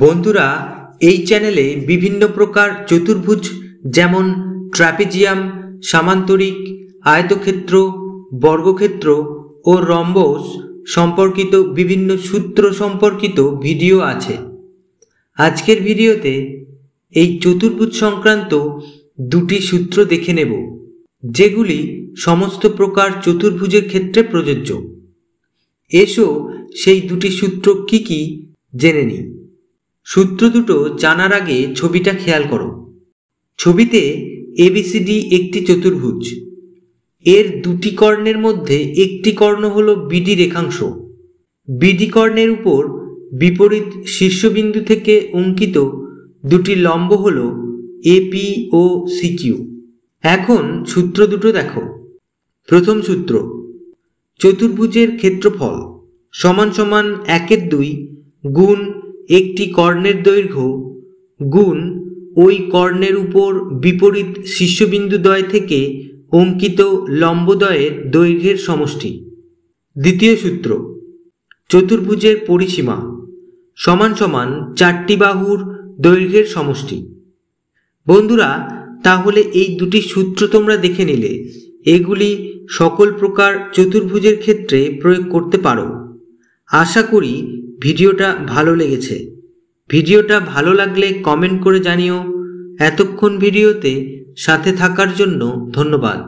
বন্ধুরা এই চ্যানেলে বিভিন্ন প্রকার চতুর্ভুজ যেমন ট্র্যাপিজিয়াম সামান্তরিক আয়তক্ষেত্র বর্গক্ষেত্র ও রম্বস সম্পর্কিত বিভিন্ন সূত্র সম্পর্কিত ভিডিও আছে আজকের ভিডিওতে এই চতুর্ভুজ সংক্রান্ত দুটি সূত্র দেখে নেব যেগুলি সমস্ত প্রকার চতুর্ভুজের ক্ষেত্রে প্রযোজ্য এসো সেই দুটি সূত্র কি কি জেনে নিই সূত্র দুটো জানার আগে ছবিটা খেয়াল করো ছবিতে এবিসিডি একটি চতুর্ভুজ এর দুটি কর্ণের মধ্যে একটি কর্ণ হল বিডি রেখাংশ বিডি কর্ণের উপর বিপরীত শীর্ষবিন্দু থেকে অঙ্কিত দুটি লম্ব হল এপি ও সিকিউ এখন সূত্র দুটো দেখো প্রথম সূত্র চতুর্ভুজের ক্ষেত্রফল সমান সমান একের দুই গুণ একটি কর্ণের দৈর্ঘ্য গুণ ওই কর্ণের উপর বিপরীত শীর্ষবিন্দুদ্বয় থেকে অঙ্কিত লম্বদয়ের দৈর্ঘ্যের সমষ্টি দ্বিতীয় সূত্র চতুর্ভুজের পরিসীমা সমান সমান চারটি বাহুর দৈর্ঘ্যের সমষ্টি বন্ধুরা তাহলে এই দুটি সূত্র তোমরা দেখে নিলে এগুলি সকল প্রকার চতুর্ভুজের ক্ষেত্রে প্রয়োগ করতে পারো আশা করি ভিডিওটা ভালো লেগেছে ভিডিওটা ভালো লাগলে কমেন্ট করে জানিও এতক্ষণ ভিডিওতে সাথে থাকার জন্য ধন্যবাদ